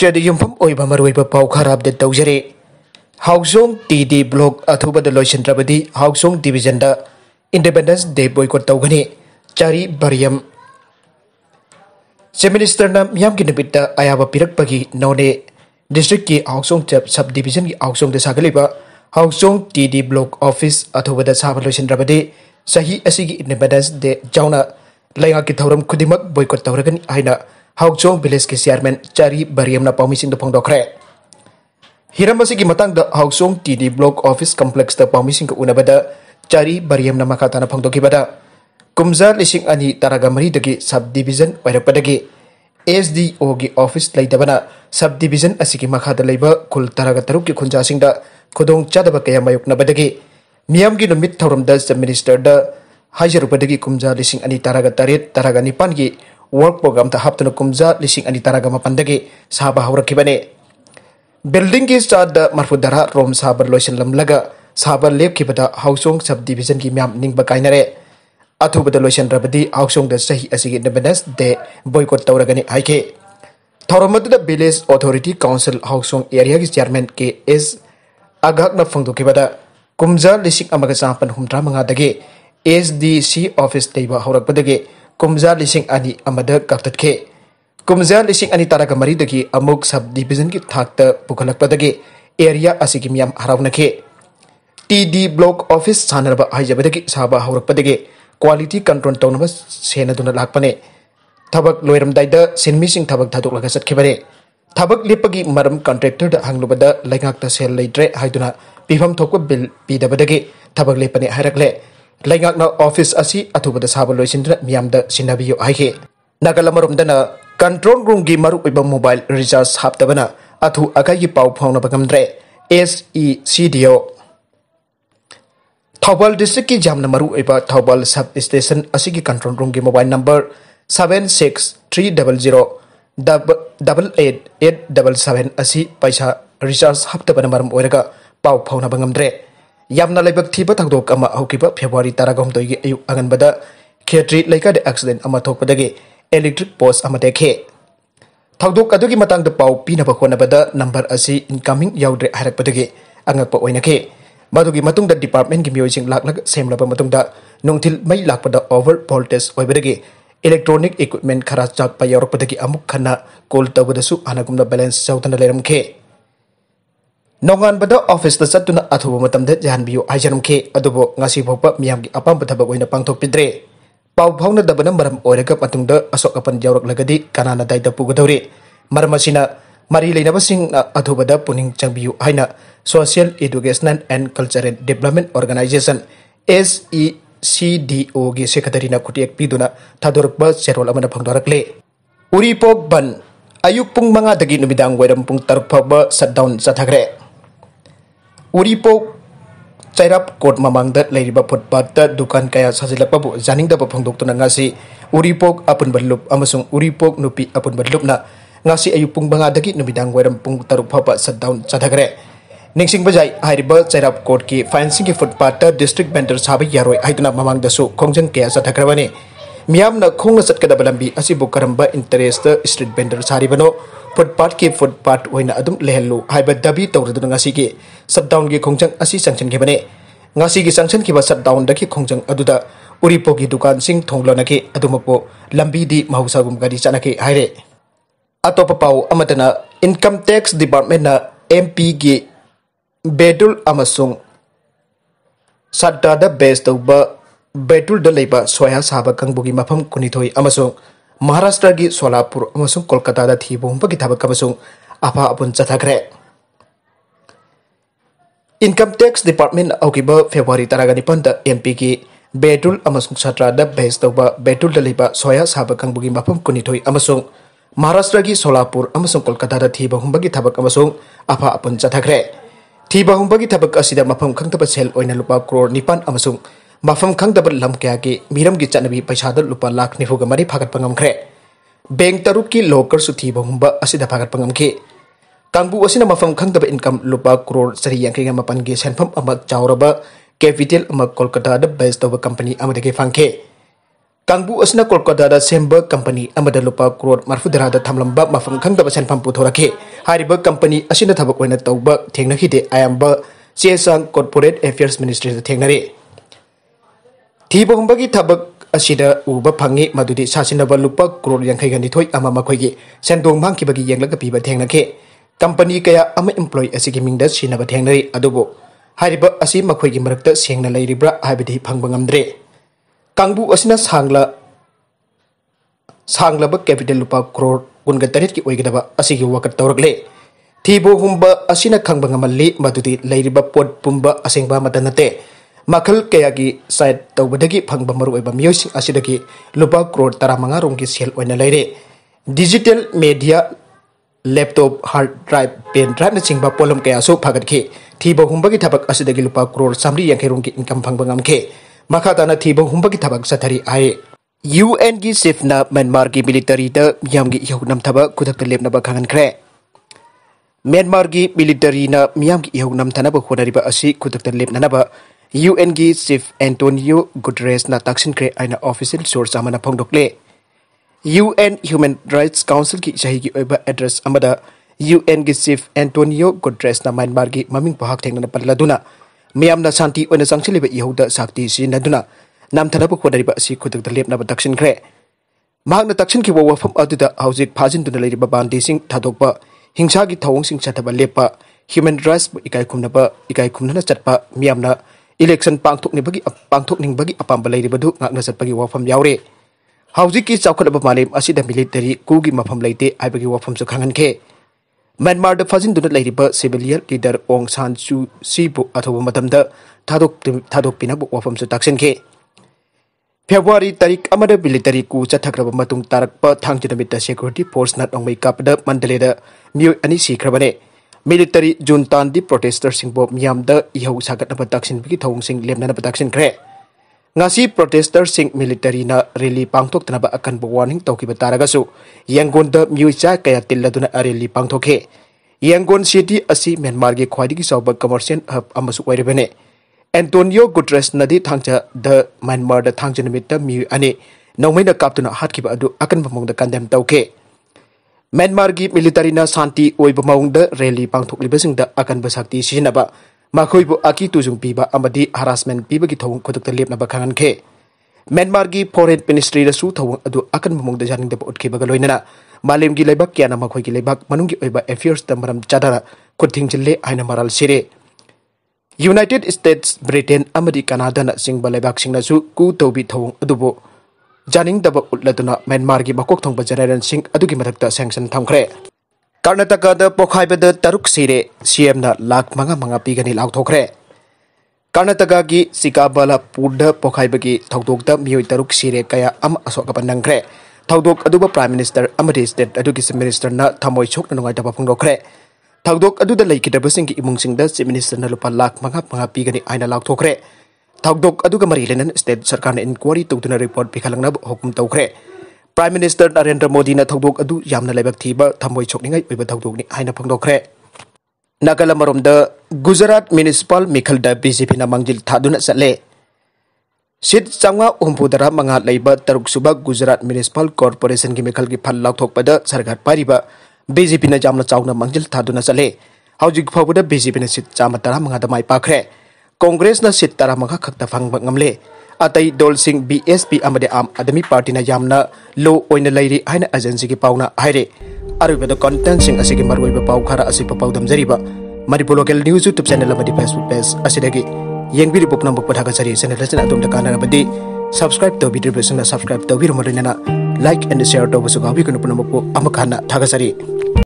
चे यम पाखर अपडेट तौजरे हाउसों टी डी ब्लॉक अथब लोसद्रबी हाउसों डिवीजन इंडिपेंडेंस डे बोकट तौने चारी बरियम चीफ मिनीस्टर मैम की नुट अयाब पीरपी नौने डिस्ट्रिक की हाउसों सब डिजन की हाउसों सागली Haokchong T D block office अथब साब चाही इंडिपेंडेंस डे चौना लेना की तौर खुद बोकट तौरगनी Haukchong Village Chairman Chari Bariamna Paumising Dapong Dokre. Hiram Masigi Matang the Haukchong TD Block Office Complex the Paumising Unabada Chari Bariamna Makatana Pangdokibada. Kumza Lising Ani Taragamari Dagi Subdivision Wairapadagi. SDO की office लेदबना subdivision असिकी मखाद लेब कुल तरह तरुक की खुंजा सिंह खुदों चादब कया मयोक्नबदगी मियाम की नुमित थौरम द मिनिस्टर द हाइजरुपदगी कुमजा लिसिंग अनी तरह तरेट तरह निपान की ꯋꯔꯛ ꯄ꯭ꯔꯣꯒ꯭ꯔꯥꯝꯗ ꯍꯥꯞꯇꯨꯅ ꯀꯨꯝꯖꯥ ꯂꯤꯁꯤꯡ ꯑꯅꯤ ꯇꯔꯥꯒ ꯃꯥꯄꯟꯗꯒꯤ ꯁꯥꯕ ꯍꯧꯔꯛꯈꯤꯕꯅꯤ ꯕꯤꯜꯗꯤꯡꯒꯤ ꯁ꯭ꯇꯥꯔꯠꯇ ꯃꯔꯐꯨꯗꯔꯥ ꯔꯣꯝ ꯁꯥꯕ ꯂꯣꯏꯁꯤꯜꯂꯝꯂꯒ ꯁꯥꯕ ꯂꯦꯞꯈꯤꯕꯗ ꯍꯥꯎꯁꯣꯡ ꯁꯕ ꯗꯤꯕꯤꯖꯟꯒꯤ ꯃꯌꯥꯝ ꯅꯤꯡꯕ ꯀꯥꯏꯅꯔꯦ ꯑꯊꯨꯕꯗ ꯂꯣꯏꯁꯤꯟꯗ꯭ꯔꯕꯗꯤ ꯍꯥꯎꯁꯣꯡꯗ ꯆꯍꯤ ꯑꯁꯤꯒꯤ ꯏꯟꯗꯤꯄꯦꯟꯗꯦꯟꯁ ꯗꯦ ꯕꯣꯏꯀꯣꯠ ꯇꯧꯔꯒꯅꯤ ꯍꯥꯏꯈꯤ ꯊꯧꯔꯝ ꯑꯗꯨꯗ ꯚꯤꯂꯦꯖ ꯑꯣꯊꯣꯔꯤꯇꯤ ꯀꯥꯎꯟꯁꯤꯜ ꯍꯥꯎꯁꯣꯡ ꯑꯦꯔꯤꯌꯥꯒꯤ ꯆꯤꯌꯥꯔꯃꯦꯟ ꯀꯦ ꯑꯦꯁ ꯑꯒꯛꯅ ꯐꯣꯡꯗꯣꯛꯈꯤꯕꯗ ꯀꯨꯝꯖꯥ ꯂꯤꯁꯤꯡ ꯑꯃꯒ ꯆꯥꯄꯟ ꯍꯨꯝꯗ꯭ꯔꯥ ꯃꯉꯥꯗꯒꯤ ꯑꯦꯁ ꯗꯤ ꯁꯤ ꯑꯣꯐꯤꯁ ꯂꯩꯕ ꯍꯧꯔꯛꯄꯗꯒꯤ ꯀꯨꯝꯖꯥ ꯂꯤꯁꯤꯡ ꯑꯅꯤ ꯑꯃꯗ ꯀꯥꯞꯊꯠꯈꯤ ꯀꯨꯝꯖꯥ ꯂꯤꯁꯤꯡ ꯑꯅꯤ ꯇꯔꯥꯒ ꯃꯔꯤꯗꯒꯤ ꯑꯃꯨꯛ ꯁꯕ ꯗꯤꯕꯤꯖꯟꯒꯤ ꯊꯥꯛꯇ ꯄꯨꯈꯠꯂꯛꯄꯗꯒꯤ ꯑꯦꯔꯤꯌꯥ ꯑꯁꯤꯒꯤ ꯃꯤꯌꯥꯝ ꯍꯔꯥꯎꯅꯈꯤ ꯇꯤ ꯗꯤ ꯕ꯭ꯂꯣꯛ ꯑꯣꯐꯤꯁ ꯁꯥꯟꯅꯔꯕ ꯍꯩꯖꯕꯗꯒꯤ ꯁꯥꯕ ꯍꯧꯔꯛꯄꯗꯒꯤ ꯀ꯭ꯋꯥꯂꯤꯇꯤ ꯀꯟꯇ꯭ꯔꯣꯜ ꯇꯧꯅꯕ ꯁꯦꯟꯅꯗꯨꯅ ꯂꯥꯛꯄꯅꯦ ꯊꯕꯛ ꯂꯣꯏꯔꯝꯗꯥꯏꯗ ꯁꯤꯟꯃꯤꯁꯤꯡ ꯊꯕꯛ ꯊꯥꯗꯣꯛꯂꯒ ꯆꯠꯈꯤꯕꯅꯦ ꯊꯕꯛ ꯂꯦꯞꯄꯒꯤ ꯃꯔꯝ ꯀꯟꯇ꯭ꯔꯦꯛꯇꯔꯗ ꯍꯪꯂꯨꯕꯗ ꯂꯩꯉꯥꯛꯇ ꯁꯦꯜ ꯂꯩꯇ꯭ꯔꯦ ꯍꯥꯏꯗꯨꯅ ꯄꯤꯐꯝ ꯊꯣꯛꯄ ꯕꯤꯜ ꯄꯤꯗꯕꯗꯒꯤ ꯊꯕꯛ ꯂꯦꯞꯄꯅꯦ ꯍꯥꯏꯔꯛꯂꯦ ऑफिस असी अथुबद साब लोसीबू है नगल कंट्रोल रूम की मूब मोबाइल रिचार्ज हाबदना अथु अखई की पा फौनबे एस इीडीओ थौबल डिस्ट्रिक की जमन मूब सब स्टेशन की कंट्रोल रूम की mobile number seven six three double zero double eight eight double seven पैसा रिचार्ज हाबदन पा फौनबे ꯌꯥꯝꯅ ꯂꯩꯕꯛ ꯊꯤꯕ ꯊꯧꯗꯣꯛ ꯑꯃ ꯍꯧꯈꯤꯕ ꯐꯦꯕ꯭ꯋꯥꯔꯤ ꯇꯔꯥꯍꯨꯝꯗꯣꯏꯒꯤ ꯑꯌꯨꯛ ꯑꯉꯟꯕꯗ ꯈꯦꯇ꯭ꯔꯤ ꯂꯩꯀꯥꯏꯗ ꯑꯦꯛꯁꯤꯗꯦꯟ ꯑꯃ ꯊꯣꯛꯄꯗꯒꯤ ꯏꯂꯦꯛꯇ꯭ꯔꯤꯛ ꯄꯣꯁ ꯑꯃ ꯇꯦꯛꯈꯤ ꯊꯧꯗꯣꯛ ꯑꯗꯨꯒꯤ ꯃꯇꯥꯡꯗ ꯄꯥꯎ ꯄꯤꯅꯕ ꯍꯣꯠꯅꯕꯗ ꯅꯝꯕꯔ ꯑꯁꯤ ꯏꯟꯀꯃꯤꯡ ꯌꯥꯎꯗ꯭ꯔꯦ ꯍꯥꯏꯔꯛꯄꯗꯒꯤ ꯑꯉꯛꯄ ꯑꯣꯏꯅꯈꯤ ꯃꯗꯨꯒꯤ ꯃꯇꯨꯡꯗ ꯗꯤꯄꯥꯔꯠꯃꯦꯟꯒꯤ ꯃꯤꯑꯣꯏꯁꯤꯡ ꯂꯥꯛꯂꯒ ꯁꯦꯝꯂꯕ ꯃꯇꯨꯡꯗ ꯅꯨꯡꯊꯤꯜ ꯃꯩ ꯂꯥꯛꯄꯗ ꯑꯣꯚꯔ ꯚꯣꯜꯇꯦꯖ ꯑꯣꯏꯕꯗꯒꯤ इलेक्ट्रॉनिक इक्विपमेंट खरा चाकप यौरपदी अमुक खना कॉल तबदू हागुम बेलेंस चौदह लेरमे Nongan pada office tersebut tuna atau bawa matam dek jahan biu ajar mke atau bawa ngasih bapak miam ki apa bata bawa ina pang topi dre. Pau pau na dabana maram ore ke patung de asok kapan jawrak lagadi karena na dai dapu gudauri. Maram asina mari lain apa sing na atau bada puning cang biu aina social education and culture development organization SECDO ge sekadari na kutiak pi duna tadurak ba serol amana pang dorak le. Uri pok ban Ayuk pung mga dagi numidang wedang pung tarpa ba sa daun sa उरीपो Cheirap court ममांग footpath दुकान क्या सजिलब जानीदब फोंदी उरीपो अपन बदलूप उरीपो नुपी अपन बदलूपना पुबादीर पुंग तरुक फब shutdown चाधगरे निशिबजाई है Cheirap court की फाइन सिंह फुटपाथ डिस्ट्रिक बेंडर साब यारोना ममांग खोजंग क्या चाधग्रवे मियाम खोना चतकदी कम इंटरेस्ट स्ट्रीट बेंडर सारीबनों फुट पाथ की फुटपाथ लेहलू दबी तौरदी सटडाउन की खोज अंसने चंसनब सटडाउन की खोज अदुद उरीपो की दुकान की लंबी महुसागुम गरी चनके हायरे अतोप पाद income tax department M P की बेटुल सट्टा बेस तब बेटुल सोया साब कंबू की मफम कुनीथ Maharashtra gi Solapur amasung Kolkata ada tiba bom pagi thabak amasung apa apun chathagre Income Tax Department aukiba February taragani panta MP gi Betul amasung satra da bes toba Betul soya sabakang bugi mapam kunithoi amasung Maharashtra gi Solapur amasung Kolkata da thi bom thabak amasung apa apun chathagre thi bom thabak asida mapam khangta sel oina lupa crore nipan amasung मफम खाद lump क्या मीरम की चलवी पैसा loop lakh निफुग मरी फागपे bank तरुक की लोकर सुथीब हूं फागपे कंबू मफम खाद income loop crore चरी यांखे मपन की सैनम चाब कैपिटल कोलकाता बेस तब कंपनी फाखे कंबू कोलकाता सेंब कंपनी लुप क्रोर मरफुदरा थम मफम खाद सैनम पुथोरखे कंपनी तब थेदे अयब चे चांग कॉर्पोरेट एफेयर्स मिनीस्ट्री थेनरें ꯊꯤꯕ ꯍꯨꯝꯕꯒꯤ ꯊꯕꯛ ꯑꯁꯤꯗ ꯎꯕ ꯐꯪꯉꯤ ꯃꯗꯨꯗꯤ ꯁꯥꯁꯤꯟꯅꯕ lupa ꯀ꯭ꯔꯣꯔ ꯌꯥꯡꯈꯩꯒꯅꯤꯊꯣꯏ ꯑꯃ ꯃꯈꯣꯏꯒꯤ ꯁꯦꯟꯗꯣꯡ ꯃꯥꯡꯈꯤꯕꯒꯤ ꯌꯦꯡꯂꯒ ꯄꯤꯕ ꯊꯦꯡꯅꯈꯤ ꯀꯝꯄꯅꯤ ꯀꯌꯥ ꯑꯃ ꯏꯝꯄ꯭ꯂꯣꯏ ꯑꯁꯤꯒꯤ ꯃꯤꯡꯗ ꯁꯤꯟꯅꯕ ꯊꯦꯡꯅꯔꯤ ꯑꯗꯨꯕꯨ ꯍꯥꯏꯔꯤꯕ ꯑꯁꯤ ꯃꯈꯣꯏꯒꯤ ꯃꯔꯛꯇ ꯁꯦꯡꯅ ꯂꯩꯔꯤꯕ꯭ꯔꯥ ꯍꯥꯏꯕꯗꯤ ꯐꯪꯕ ꯉꯝꯗ꯭ꯔꯦ ꯀꯥꯡꯕꯨ ꯑꯁꯤꯅ ꯁꯥꯡꯂ ꯁꯥꯡꯂꯕ ꯀꯦꯄꯤꯇꯦꯜ lupa ꯀ꯭ꯔꯣꯔ ꯀꯨꯟꯒ ꯇꯔꯦꯠꯀꯤ ꯑꯣꯏꯒꯗꯕ ꯑꯁꯤꯒꯤ ꯋꯥꯀꯠ ꯇꯧꯔꯛꯂꯦ ꯊꯤꯕꯣ ꯍꯨꯝꯕ ꯑꯁꯤꯅ ꯈꯪꯕ ꯉꯝꯍꯜꯂꯤ ꯃꯗꯨꯗꯤ ꯂꯩꯔꯤꯕ ꯄꯣꯠ ꯄꯨꯝꯕ ꯑꯁꯦꯡꯕ ꯑꯃꯠꯇ ꯅꯠꯇꯦ मखल क्या की साइड तौबदगी फंग लुप क्रो तरह मंगा रोम की सेल digital media laptop hard drive pen drive नचिब पोलम क्या फागत की थीब हूं की थबक लुप क्रोर सामी यांखे रों की इनकम फंगे मखाता थीब हूं की थबक सथरी आए यू एन की चीफ न म्यांमार की मिलीटरी इहु नमथब खुदक लेप खाखे म्यांमार की मिलीटरी इहु नमथन होनेब खुदक लेपन UNG Chief Antonio Guterresna taksinkhre aina official source amana phongdokle UN Human Rights Council ki chahi gi oiba address amada UN gi Chief Antonio Guterresna Myanmar gi maming pahak thengna palladuna miyamna shanti oina changchiliba ihoda sakti si naduna namthadapu khodariba si khudukda lepna taksinkhre मांगना तक्षण की वफम अदुदा हौजिक फाजिन दुना लेरिबा बांदेसिंग थादोकबा हिंसा की थौंग सिंग छथबा लेपा ह्यूमन राइट्स इकाई खुमनबा इकाई खुमनना चटपा मियामना इलेक्शन पांथोक्निबगी पांथोक्निबगी अपाम्बा लेरिबदु नाकना चतपगी वाफम यावरे हाउजिकी चाखलबा मालेम असिदा मिलिटरी कुगी मफम लेते आइबगी वाफम सु खांगनखे म्यांमार द फजिन दुन लेरिब सिविलियन लीडर ओंग सान सु सिबु अथोब मदम द थादोक थादोक पिनब वाफम सु ताक्सनखे फेब्रुवारी तारीख अमद मिलिटरी कु चथख्रब मतुंग तारक प थांगजि नमित सेक्युरिटी फोर्स नत ओंगमै कापद मंडले द अनि सिख्रबने military juntan di protester singbo miyamda ihaw sagat na bataksin bigi thawng sing lemna na bataksin kre ngasi protester sing military na rally pangtok tana ba akan warning tawki bataraga su yangon da miucha kaya tilladuna rally pangthoke yangon city asi myanmar ge khwaidi ki sawba commercial hub amasu oirebene Antonio Guterres नदी थांग द Myanmar थांग नमित मी अने नौमैन काप्तुना हाथ की अकन मौद कंडेम तौके ꯃꯦꯟꯃꯥꯔꯒꯤ ꯃꯤꯂꯤꯇꯔꯤꯅ ꯁꯥꯟꯇꯤ ꯑꯣꯏꯕ ꯃꯑꯣꯡꯗ ꯔꯦꯂꯤ ꯄꯥꯡꯊꯣꯛꯂꯤꯕꯁꯤꯡꯗ ꯑꯀꯟꯕ ꯁꯛꯇꯤ ꯁꯤꯖꯤꯟꯅꯕ ꯃꯈꯣꯏꯕꯨ ꯑꯀꯤ ꯇꯨꯖꯨꯡ ꯄꯤꯕ ꯑꯃꯗꯤ ꯍꯔꯥꯁꯃꯦꯟ ꯄꯤꯕꯒꯤ ꯊꯧꯑꯣꯡ ꯈꯨꯗꯛꯇ ꯂꯦꯞꯅꯕ ꯈꯪꯍꯟꯈꯤ ꯃꯦꯟꯃꯥꯔꯒꯤ ꯐꯣꯔꯦꯟ ꯃꯤꯅꯤꯁꯇ꯭ꯔꯤꯗꯁꯨ ꯊꯧꯑꯣꯡ ꯑꯗꯨ ꯑꯀꯟꯕ ꯃꯑꯣꯡꯗ ꯌꯥꯅꯤꯡꯗꯕ ꯎꯠꯈꯤꯕꯒ ꯂꯣꯏꯅꯅ ꯃꯥꯂꯦꯝꯒꯤ ꯂꯩꯕꯥꯛ ꯀꯌꯥꯅ ꯃꯈꯣꯏꯒꯤ ꯂꯩꯕꯥꯛ ꯃꯅꯨꯡꯒꯤ ꯑꯣꯏꯕ ꯑꯦꯐꯤꯌꯔꯁꯇ ꯃꯔꯝ ꯆꯥꯗꯅ ꯈꯨꯠꯊꯤꯡꯖꯤꯜꯂꯦ ꯍꯥꯏꯅ ꯃꯔꯥꯜ ꯁꯤꯔꯦ ꯌꯨꯅꯥꯏꯇꯦꯗ ꯁ꯭ꯇꯦꯠꯁ ꯕ꯭ꯔꯤꯇꯦꯟ ꯑꯃꯗꯤ ꯀꯅꯥꯗꯥꯅꯆꯤꯡꯕ ꯂꯩꯕꯥꯛꯁꯤꯡꯅꯁꯨ ꯀꯨ ꯇꯧꯕꯤ ꯊꯧꯑꯣꯡ ꯑꯗꯨꯕꯨ ꯌꯥꯅꯤꯡꯗꯕ ꯎꯠꯂꯗꯨꯅ ꯃ꯭ꯌꯥꯟꯃꯥꯔꯒꯤ ꯃꯀꯣꯛ ꯊꯣꯡꯕ ꯖꯦꯅꯔꯦꯜꯁꯤꯡ ꯑꯗꯨꯒꯤ ꯃꯊꯛꯇ ꯁꯦꯡꯁꯟ ꯊꯝꯈ꯭ꯔꯦ ꯀꯔꯅꯥꯇꯀꯥꯗ ꯄꯣꯈꯥꯏꯕꯗ ꯇꯔꯨꯛ ꯁꯤꯔꯦ ꯁꯤ ꯑꯦꯝꯅ ꯂꯥꯈ ꯃꯉꯥ ꯃꯉꯥ ꯄꯤꯒꯅꯤ ꯂꯥꯎꯊꯣꯛꯈ꯭ꯔꯦ ꯀꯔꯅꯥꯇꯀꯥꯒꯤ ꯆꯤꯀꯥꯕꯂꯥꯄꯨꯔꯗ ꯄꯣꯈꯥꯏꯕꯒꯤ ꯊꯧꯗꯣꯛꯇ ꯃꯤꯑꯣꯏ ꯇꯔꯨꯛ ꯁꯤꯔꯦ ꯀꯌꯥ ꯑꯃ ꯑꯁꯣꯛ ꯑꯄꯟ ꯅꯪꯈ꯭ꯔꯦ ꯊꯧꯗꯣꯛ ꯑꯗꯨꯕꯨ ꯄ꯭ꯔꯥꯏꯝ ꯃꯤꯅꯤꯁꯇꯔ ꯑꯃꯗꯤ ꯁ꯭ꯇꯦꯠ ꯑꯗꯨꯒꯤ ꯆꯤꯐ ꯃꯤꯅꯤꯁꯇꯔꯅ ꯊꯃꯣꯏ ꯁꯣꯛꯅ ꯅꯨꯡꯉꯥꯏꯇꯕ ꯐꯣꯡꯗꯣꯛꯈ꯭रे ꯊꯧꯗꯣꯛ ꯑꯗꯨꯗ ꯂꯩꯈꯤꯗꯕꯁꯤꯡꯒꯤ ꯏꯃꯨꯡꯁꯤꯡꯗ ꯆꯤꯐ ꯃꯤꯅꯤꯁꯇꯔꯅ ꯂꯨꯄꯥ ꯂꯥꯈ ꯃꯉꯥ ꯃꯉꯥ ꯄꯤꯒꯅꯤ ꯍꯥꯏꯅ ꯂꯥꯎꯊꯣꯛꯈ꯭ꯔꯦ थौदों मरी लेना स्टेट सरकार ने इनक्वारी तौदान रिपोर्ट पीखलंग हुकुम तौर प्राइम मिनिस्टर नरेंद्र मोदी ने थौद अब थमो सौनी फोदे नगल गुजरात म्यूनीसीपल मिखल बीजेपी मंजिल था चले सीट चावा हमपूदर मंगा लेब तरुक सूब गुजरात म्यूनीसीपल कॉरपोरेशन की मिखल की फल लाथपद सरकार पाब बीजेपी ने जामना चौना मंजिल था चले हजिक फाउद बीजेपी ने सीट चाम तरह मंगा माइ पाख्रे कङ्ग्रेस तराम खात फङ्ले अतै दोलिस पीमा आम आदम पार्टी नयान लोन एजेन्सी पाउन अरू कन्टेन्ट पाउ खरे पाउँ लोके news YouTube channel Facebook page अघि यहीँ पूनमा चेन अब सबसक्राइबिस सबसक्राइबिमा लिनु लाइक एन्ड सेयर तपाईँ कानु पूनपु अन थागरी